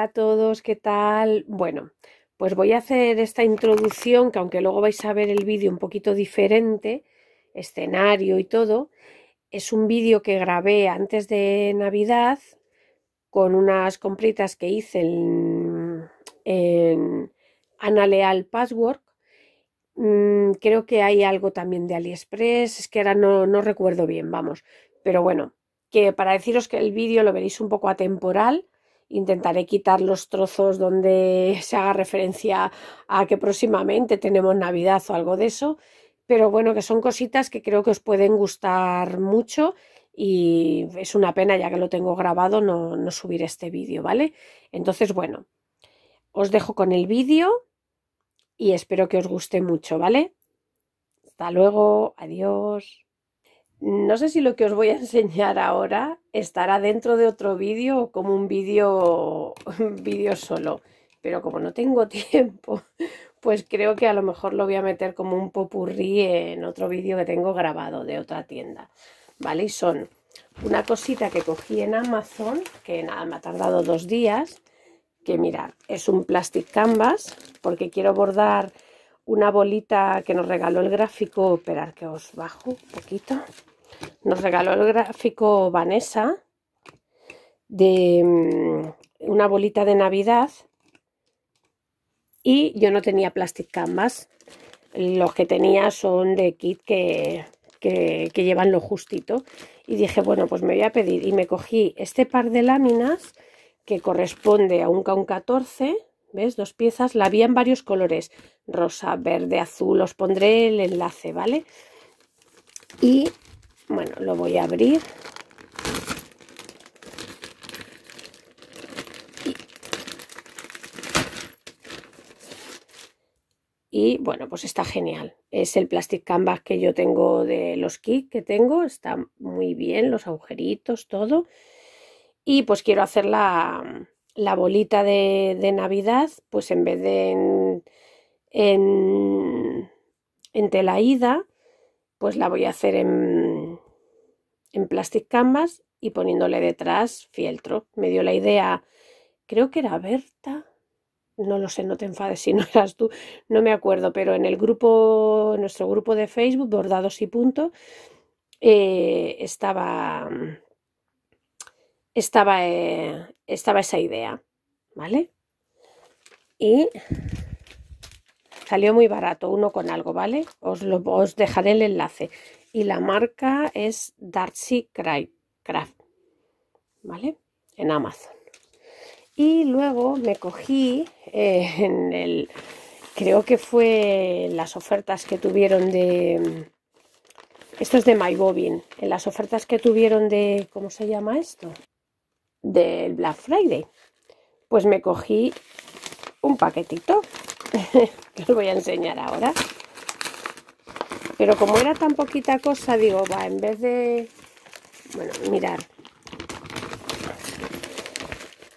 a todos, ¿qué tal? Bueno, pues voy a hacer esta introducción que aunque luego vais a ver el vídeo un poquito diferente, escenario y todo, es un vídeo que grabé antes de Navidad con unas compritas que hice en, en Analeal Password. Mm, creo que hay algo también de AliExpress, es que ahora no, no recuerdo bien, vamos. Pero bueno, que para deciros que el vídeo lo veréis un poco atemporal, intentaré quitar los trozos donde se haga referencia a que próximamente tenemos Navidad o algo de eso. Pero bueno, que son cositas que creo que os pueden gustar mucho y es una pena ya que lo tengo grabado no, no subir este vídeo, ¿vale? Entonces, bueno, os dejo con el vídeo y espero que os guste mucho, ¿vale? Hasta luego, adiós. No sé si lo que os voy a enseñar ahora estará dentro de otro vídeo o como un vídeo vídeo solo, pero como no tengo tiempo, pues creo que a lo mejor lo voy a meter como un popurrí en otro vídeo que tengo grabado de otra tienda. ¿Vale? Y son una cosita que cogí en Amazon, que nada, me ha tardado dos días, que mira es un plastic canvas, porque quiero bordar una bolita que nos regaló el gráfico, esperad que os bajo un poquito, nos regaló el gráfico Vanessa de mm, una bolita de Navidad y yo no tenía plastic canvas, los que tenía son de kit que, llevan lo justito y dije bueno pues me voy a pedir y me cogí este par de láminas que corresponde a un k 14 ¿Ves? Dos piezas. La vi en varios colores. Rosa, verde, azul. Os pondré el enlace, ¿vale? Y, bueno, lo voy a abrir. Y bueno, pues está genial. Es el plastic canvas que yo tengo de los kits que tengo. Está muy bien, los agujeritos, todo. Y pues quiero hacer la, la bolita de, Navidad, pues en vez de en, en, telaída, pues la voy a hacer en, en plastic canvas y poniéndole detrás fieltro. Me dio la idea, creo que era Berta, no lo sé, no te enfades si no eras tú, no me acuerdo, pero en el grupo, nuestro grupo de Facebook, Bordados y Punto, eh, estaba estaba, eh, estaba esa idea, ¿vale? Y salió muy barato, uno con algo, ¿vale? Os, dejaré el enlace. Y la marca es Darcy Craft, ¿vale? En Amazon. Y luego me cogí eh, en el, creo que fue las ofertas que tuvieron de, esto es de My Bobbin. en las ofertas que tuvieron de, ¿cómo se llama esto? del Black Friday. Pues me cogí un paquetito que os voy a enseñar ahora. Pero como era tan poquita cosa, digo, va, en vez de... Bueno, mirar.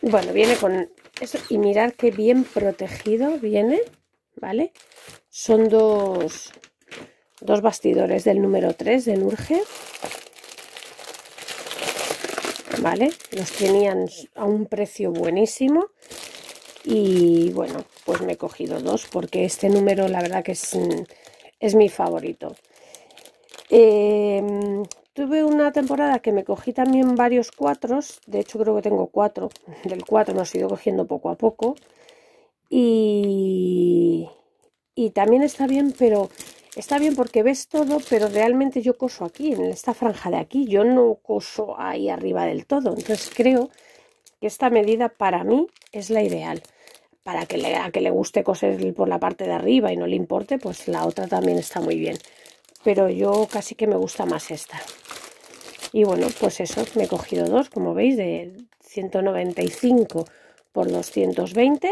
Bueno, viene con eso y mirar qué bien protegido viene, ¿vale? Son dos, dos bastidores del número 3 de Nurge. ¿vale? Los tenían a un precio buenísimo y bueno, pues me he cogido dos porque este número la verdad que es, mm, mi favorito. Em, tuve una temporada que me cogí también varios cuatros, de hecho creo que tengo cuatro, del cuatro me he ido cogiendo poco a poco y, y también está bien, pero Está bien porque ves todo, pero realmente yo coso aquí, en esta franja de aquí. Yo no coso ahí arriba del todo. Entonces creo que esta medida para mí es la ideal. Para que le, a que le guste coser por la parte de arriba y no le importe, pues la otra también está muy bien. Pero yo casi que me gusta más esta. Y bueno, pues eso, me he cogido dos, como veis, de 195 por 220.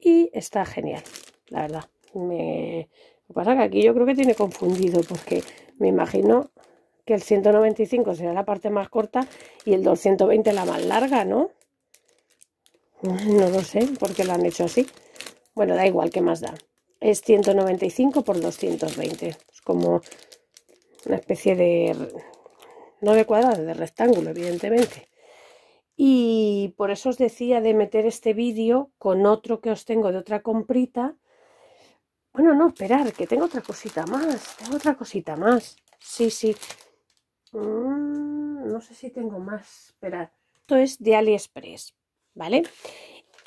Y está genial la verdad. Me... pasa que aquí yo creo que tiene confundido, porque me imagino que el 195 será la parte más corta y el 220 la más larga, ¿no? No lo sé, porque lo han hecho así. Bueno, da igual, ¿qué más da? Es 195 por 220. Es como una especie de... No de cuadrado, de rectángulo, evidentemente. Y por eso os decía de meter este vídeo con otro que os tengo de otra comprita bueno, no, esperar, que tengo otra cosita más. Tengo otra cosita más. Sí, sí. Mm, no sé si tengo más. Esperad. Esto es de AliExpress, ¿vale?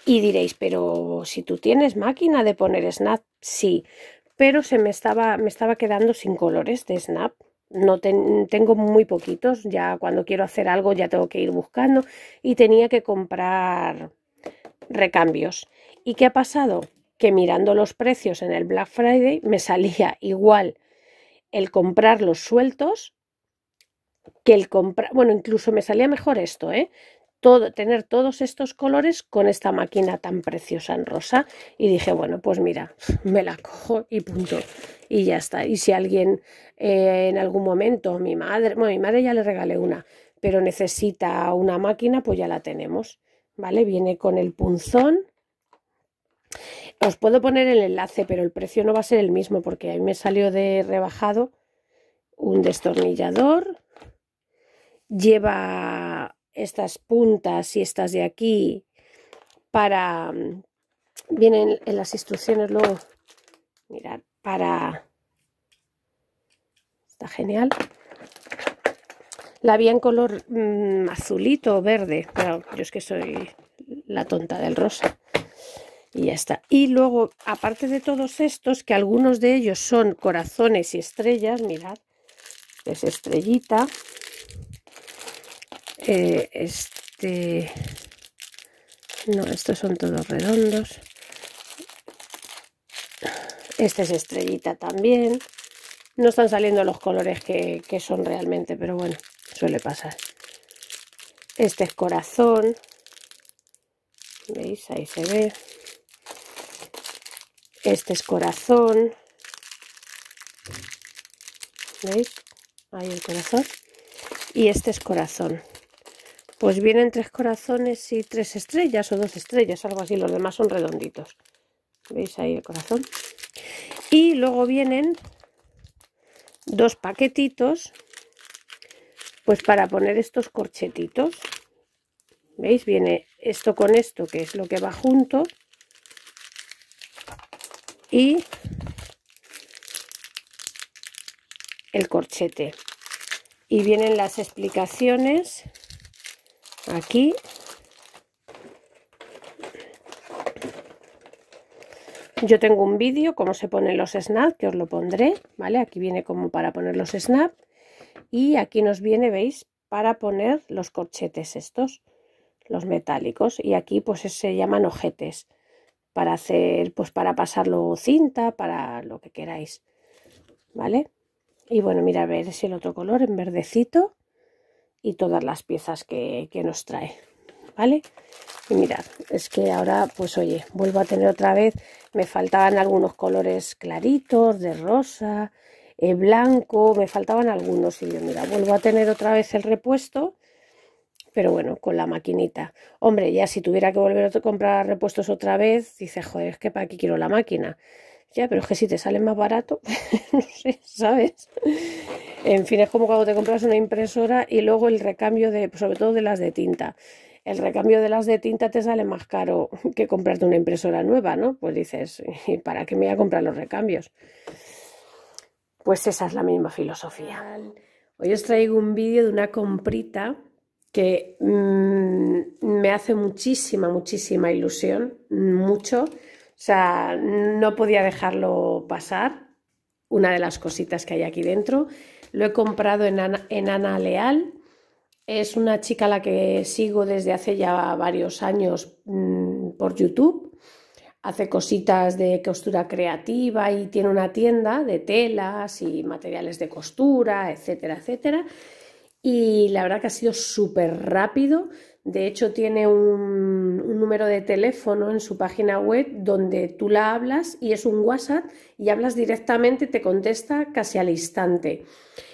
Y diréis, pero si tú tienes máquina de poner snap, sí. Pero se me estaba, me estaba quedando sin colores de snap. No tengo muy poquitos. Ya cuando quiero hacer algo ya tengo que ir buscando. Y tenía que comprar recambios. ¿Y qué ha pasado? que mirando los precios en el Black Friday me salía igual el comprar los sueltos que el comprar, bueno, incluso me salía mejor esto, ¿eh? Todo, tener todos estos colores con esta máquina tan preciosa en rosa y dije, bueno, pues mira, me la cojo y punto. Y ya está. Y si alguien eh, en algún momento, mi madre, bueno, mi madre ya le regalé una, pero necesita una máquina, pues ya la tenemos. ¿Vale? Viene con el punzón os puedo poner el enlace, pero el precio no va a ser el mismo porque a mí me salió de rebajado un destornillador. Lleva estas puntas y estas de aquí para... Mm, vienen en las instrucciones luego. Mirad, para... Está genial. La vi en color mm, azulito o verde. Claro, yo es que soy la tonta del rosa y ya está. Y luego, aparte de todos estos, que algunos de ellos son corazones y estrellas, mirad, es estrellita, eh, este, no, estos son todos redondos, este es estrellita también, no están saliendo los colores que, que son realmente, pero bueno, suele pasar. Este es corazón, veis, ahí se ve, este es corazón. ¿Veis? Ahí el corazón. Y este es corazón. Pues vienen tres corazones y tres estrellas o dos estrellas, algo así. Los demás son redonditos. ¿Veis ahí el corazón? Y luego vienen dos paquetitos, pues para poner estos corchetitos. ¿Veis? Viene esto con esto, que es lo que va junto y el corchete. Y vienen las explicaciones aquí. Yo tengo un vídeo, cómo se ponen los snap que os lo pondré, ¿vale? Aquí viene como para poner los snap Y aquí nos viene, ¿veis? Para poner los corchetes estos, los metálicos. Y aquí pues se llaman ojetes para hacer, pues para pasarlo cinta, para lo que queráis, ¿vale? Y bueno, mira, a ver, si el otro color, en verdecito, y todas las piezas que, que nos trae, ¿vale? Y mirad, es que ahora, pues oye, vuelvo a tener otra vez, me faltaban algunos colores claritos, de rosa, eh, blanco, me faltaban algunos, y yo, mira, vuelvo a tener otra vez el repuesto, pero bueno, con la maquinita. Hombre, ya si tuviera que volver a comprar repuestos otra vez, dices, joder, es que para qué quiero la máquina. Ya, pero es que si te sale más barato, no sé, ¿sabes? En fin, es como cuando te compras una impresora y luego el recambio de, sobre todo de las de tinta. El recambio de las de tinta te sale más caro que comprarte una impresora nueva, ¿no? Pues dices, ¿y para qué me voy a comprar los recambios? Pues esa es la misma filosofía. Hoy os traigo un vídeo de una comprita que mm, me hace muchísima, muchísima ilusión, mucho. O sea, no podía dejarlo pasar, una de las cositas que hay aquí dentro. Lo he comprado en Ana, Leal. Es una chica a la que sigo desde hace ya varios años mm, por YouTube. Hace cositas de costura creativa y tiene una tienda de telas y materiales de costura, etcétera, etcétera y la verdad que ha sido súper rápido. De hecho, tiene un, número de teléfono en su página web donde tú la hablas y es un WhatsApp y hablas directamente, te contesta casi al instante.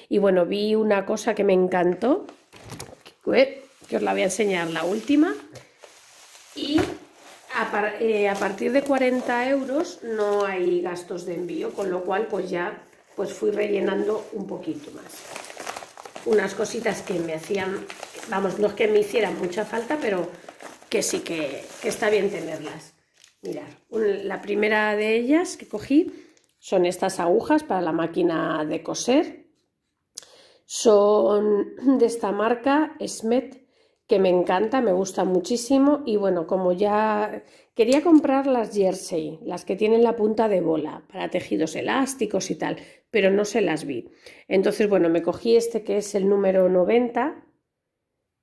Y bueno, vi una cosa que me encantó, que eh, os la voy a enseñar, la última. Y a, eh, a partir de 40 euros no hay gastos de envío, con lo cual pues ya pues fui rellenando un poquito más unas cositas que me hacían, vamos, no es que me hicieran mucha falta, pero que sí que, está bien tenerlas. Mirad, la primera de ellas que cogí son estas agujas para la máquina de coser. Son de esta marca Smet, que me encanta, me gusta muchísimo. Y bueno, como ya quería comprar las jersey, las que tienen la punta de bola para tejidos elásticos y tal, pero no se las vi. Entonces, bueno, me cogí este que es el número 90,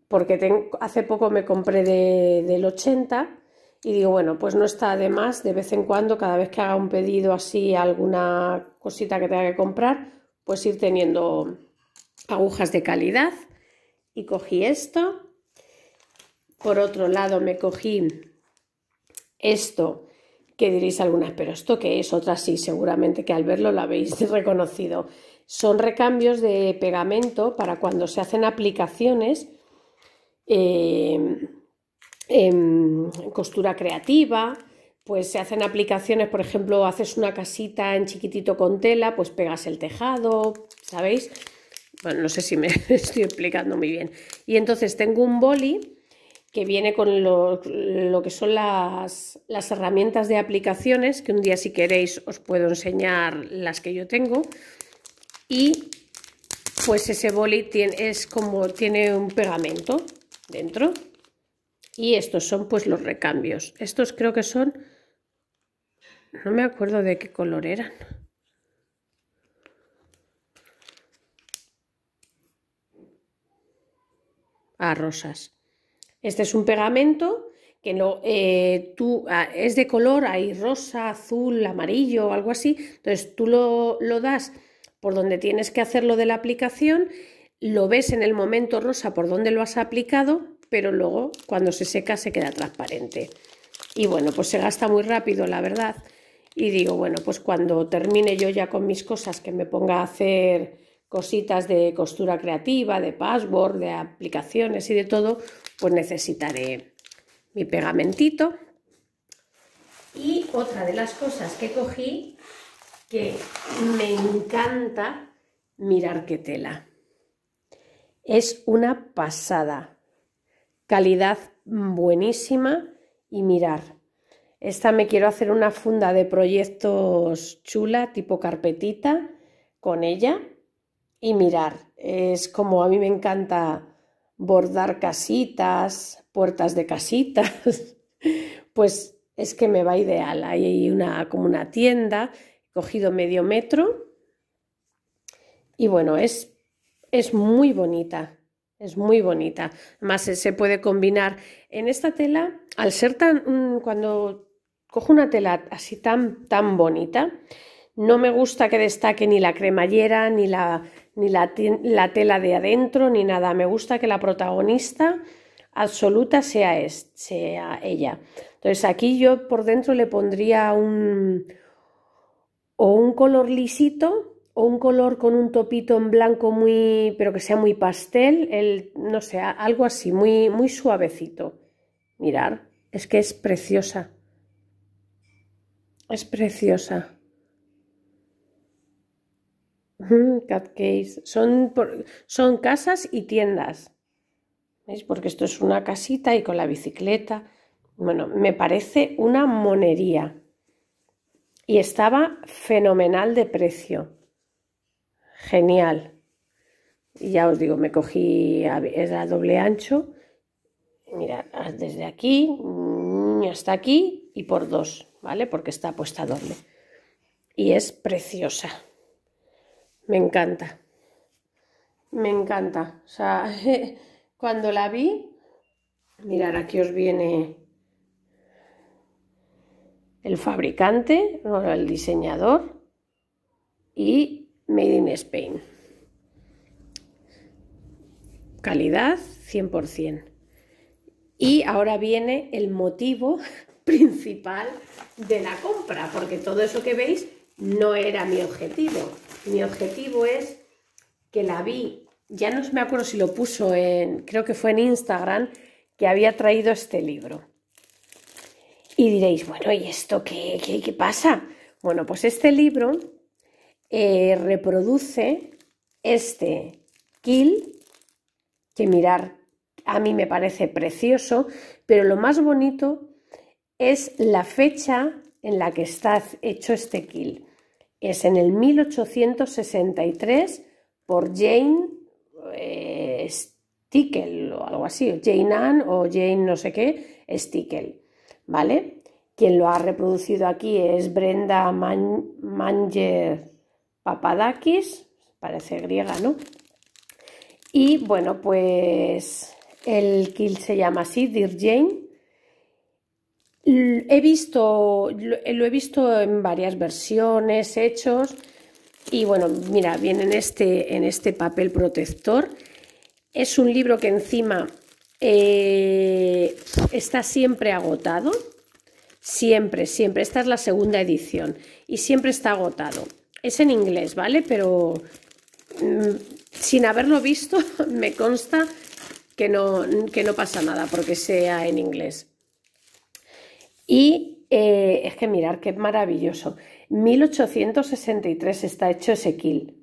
porque hace poco me compré de, del 80 y digo, bueno, pues no está de más de vez en cuando, cada vez que haga un pedido así, alguna cosita que tenga que comprar, pues ir teniendo agujas de calidad. Y cogí esto. Por otro lado, me cogí esto que diréis algunas, pero esto que es, otras sí, seguramente que al verlo lo habéis reconocido. Son recambios de pegamento para cuando se hacen aplicaciones en em, em, costura creativa, pues se hacen aplicaciones, por ejemplo, haces una casita en chiquitito con tela, pues pegas el tejado, ¿sabéis? Bueno, no sé si me estoy explicando muy bien. Y entonces tengo un boli que viene con lo, que son las, herramientas de aplicaciones, que un día si queréis os puedo enseñar las que yo tengo. Y pues ese boli tiene, es como tiene un pegamento dentro. Y estos son pues los recambios. Estos creo que son, no me acuerdo de qué color eran. A ah, rosas. Este es un pegamento que no, eh, tú, ah, es de color, hay rosa, azul, amarillo, o algo así. Entonces tú lo, lo das por donde tienes que hacerlo de la aplicación, lo ves en el momento rosa por donde lo has aplicado, pero luego cuando se seca se queda transparente. Y bueno, pues se gasta muy rápido, la verdad. Y digo, bueno, pues cuando termine yo ya con mis cosas, que me ponga a hacer cositas de costura creativa, de password, de aplicaciones y de todo, pues necesitaré mi pegamentito. Y otra de las cosas que cogí, que me encanta mirar qué tela. Es una pasada. Calidad buenísima y mirar. Esta me quiero hacer una funda de proyectos chula, tipo carpetita, con ella y mirar. Es como a mí me encanta bordar casitas, puertas de casitas, pues es que me va ideal. Hay una, como una tienda, he cogido medio metro y bueno, es, es muy bonita, es muy bonita. Además eh, se puede combinar en esta tela, al ser tan, mm, cuando cojo una tela así tan, tan bonita, no me gusta que destaque ni la cremallera, ni, la, ni la, tela de adentro, ni nada. Me gusta que la protagonista absoluta sea, sea ella. Entonces aquí yo por dentro le pondría un o un color lisito o un color con un topito en blanco muy pero que sea muy pastel, el no sé, algo así muy muy suavecito. Mirar, es que es preciosa. Es preciosa. Son, son casas y tiendas. Porque esto es una casita y con la bicicleta. Bueno, me parece una monería. Y estaba fenomenal de precio. Genial. Y ya os digo, me cogí, era doble ancho. Mira, desde aquí mm, hasta aquí y por dos, ¿vale? Porque está puesta doble. Y es preciosa. Me encanta. Me encanta. O sea, cuando la vi, mirar aquí os viene el fabricante, el diseñador y Made in Spain. Calidad 100%. Y ahora viene el motivo principal de la compra, porque todo eso que veis no era mi objetivo mi objetivo es que la vi, ya no me acuerdo si lo puso en, creo que fue en Instagram, que había traído este libro. Y diréis, bueno, ¿y esto qué, qué, pasa? Bueno, pues este libro eh, reproduce este kill, que mirar, a mí me parece precioso, pero lo más bonito es la fecha en la que está hecho este kill es en el 1863 por Jane eh, Stickel o algo así, Jane Ann o Jane no sé qué, Stickel, ¿vale? Quien lo ha reproducido aquí es Brenda Manger Papadakis, parece griega, ¿no? Y bueno, pues el kill se llama así, Dear Jane, Mm, he visto, eh, lo he visto en varias versiones, hechos, y bueno, mira, viene en este, en este papel protector. Es un libro que encima eh, está siempre agotado, siempre, siempre. Esta es la segunda edición y siempre está agotado. Es en inglés, ¿vale? Pero mm, sin haberlo visto me consta que no, que no pasa nada porque sea en inglés. Y eh, es que mirar qué maravilloso. 1863 está hecho Ezequiel.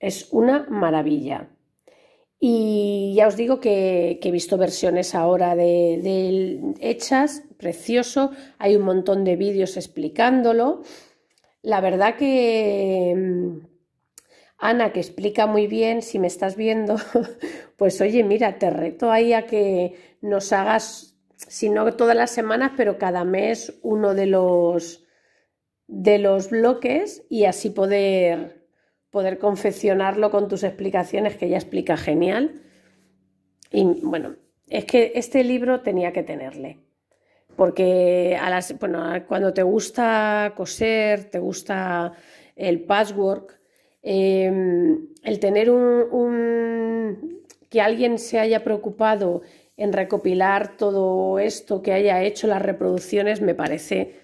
Es una maravilla. Y ya os digo que, he visto versiones ahora de, de, hechas, precioso, hay un montón de vídeos explicándolo. La verdad que mm, Ana, que explica muy bien, si me estás viendo, pues oye, mira, te reto ahí a que nos hagas si no todas las semanas, pero cada mes uno de los, de los bloques y así poder, poder confeccionarlo con tus explicaciones, que ella explica genial. Y bueno, es que este libro tenía que tenerle. Porque cuando te gusta coser, te gusta el patchwork, em, el tener un, que alguien se haya preocupado en recopilar todo esto que haya hecho, las reproducciones, me parece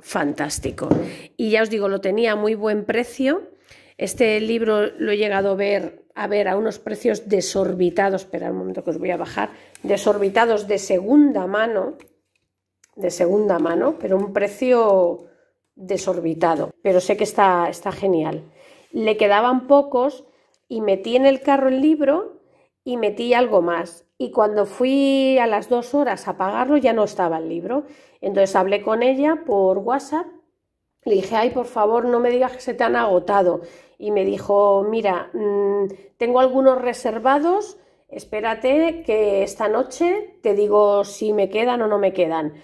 fantástico. Y ya os digo, lo tenía a muy buen precio. Este libro lo he llegado a ver, a ver a unos precios desorbitados, espera un momento que os voy a bajar, desorbitados de segunda mano, de segunda mano, pero un precio desorbitado. Pero sé que está, está genial. Le quedaban pocos y metí en el carro el libro y metí algo más y cuando fui a las dos horas a pagarlo ya no estaba el libro. Entonces hablé con ella por WhatsApp, le dije, ay, por favor, no me digas que se te han agotado. Y me dijo, mira, mm, tengo algunos reservados, espérate que esta noche te digo si me quedan o no me quedan.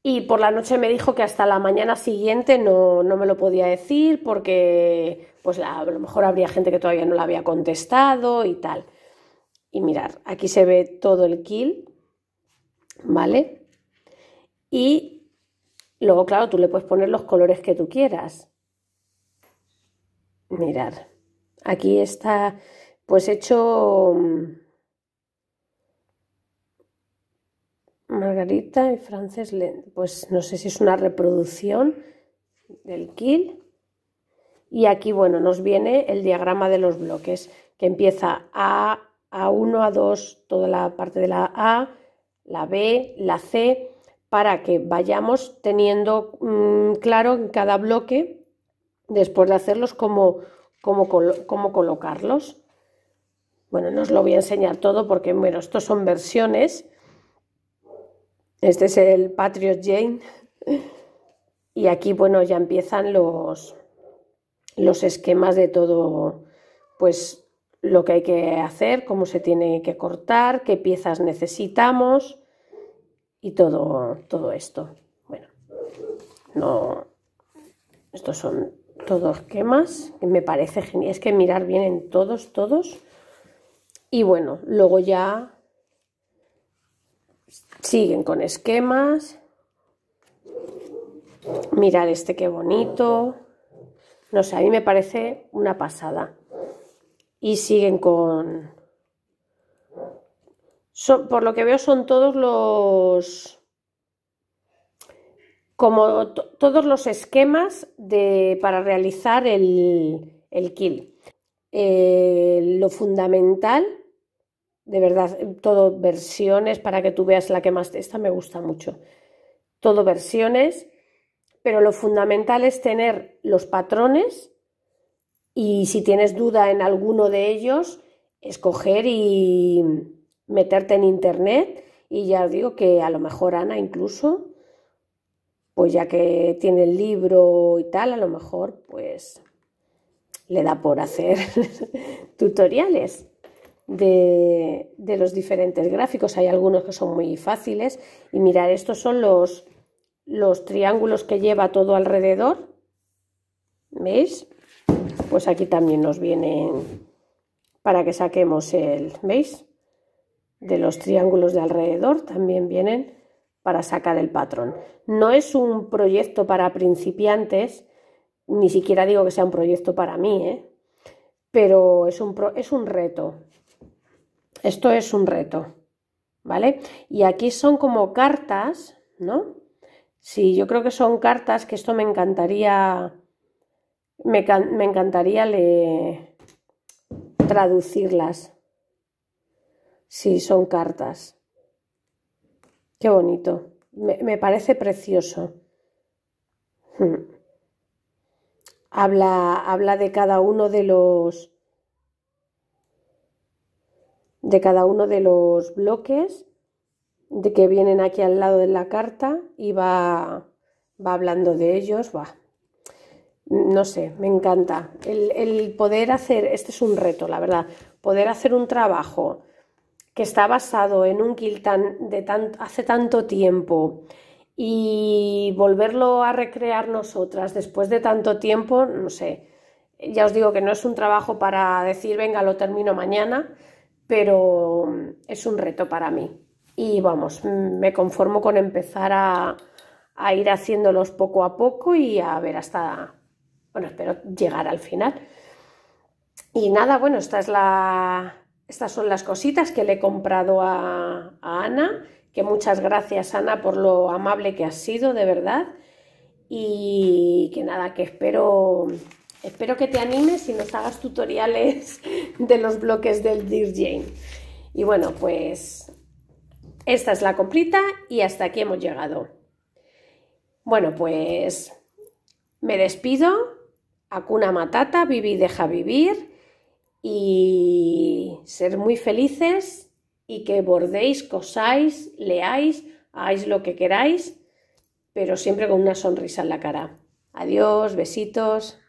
Y por la noche me dijo que hasta la mañana siguiente no, no me lo podía decir porque pues a lo mejor habría gente que todavía no la había contestado y tal. Y mirar, aquí se ve todo el kill, ¿vale? Y luego, claro, tú le puedes poner los colores que tú quieras. Mirar, aquí está pues hecho mm, Margarita y Frances Pues no sé si es una reproducción del kill. Y aquí, bueno, nos viene el diagrama de los bloques, que empieza A, a1, A2, toda la parte de la A, la B, la C, para que vayamos teniendo mm, claro en cada bloque, después de hacerlos, cómo, cómo, colocarlos. Bueno, no os lo voy a enseñar todo porque, bueno, estos son versiones. Este es el Patriot Jane. Y aquí, bueno, ya empiezan los, los esquemas de todo, pues lo que hay que hacer, cómo se tiene que cortar, qué piezas necesitamos y todo, todo esto. Bueno, no, estos son todos que me parece genial, es que mirar bien en todos, todos. Y bueno, luego ya siguen con esquemas. Mirar este qué bonito. No sé, a mí me parece una pasada y siguen con... por lo que veo son todos los... como todos los esquemas de, para realizar el, el kill. Eh, lo fundamental, de verdad, todo versiones para que tú veas la que más... Esta me gusta mucho. Todo versiones, pero lo fundamental es tener los patrones y si tienes duda en alguno de ellos, escoger y meterte en internet. Y ya os digo que a lo mejor Ana incluso, pues ya que tiene el libro y tal, a lo mejor pues le da por hacer tutoriales de, los diferentes gráficos. Hay algunos que son muy fáciles. Y mirar, estos son los, los triángulos que lleva todo alrededor. ¿Veis? pues aquí también nos vienen para que saquemos el, ¿veis? De los triángulos de alrededor también vienen para sacar el patrón. No es un proyecto para principiantes, ni siquiera digo que sea un proyecto para mí, ¿eh? pero es un, es un reto. Esto es un reto, ¿vale? Y aquí son como cartas, ¿no? Sí, yo creo que son cartas que esto me encantaría me, encantaría le... traducirlas. si son cartas. Qué bonito. Me, parece precioso. Hmm. Habla, habla de cada uno de los de cada uno de los bloques de que vienen aquí al lado de la carta y va, va hablando de ellos, va no sé, me encanta. El, poder hacer, este es un reto, la verdad, poder hacer un trabajo que está basado en un kill de hace tanto tiempo y volverlo a recrear nosotras después de tanto tiempo, no sé, ya os digo que no es un trabajo para decir, venga, lo termino mañana, pero es un reto para mí. Y vamos, me conformo con empezar a, a ir haciéndolos poco a poco y a ver hasta bueno, espero llegar al final. Y nada, bueno, estas son las cositas que le he comprado a, Ana, que muchas gracias Ana por lo amable que has sido, de verdad. Y que nada, que espero Espero que te animes y nos hagas tutoriales de los bloques del Dear Jane. Y bueno, pues esta es la comprita y hasta aquí hemos llegado. Bueno, pues me despido Hakuna Matata, viví y deja vivir y ser muy felices y que bordéis, cosáis, leáis, hagáis lo que queráis, pero siempre con una sonrisa en la cara. Adiós, besitos.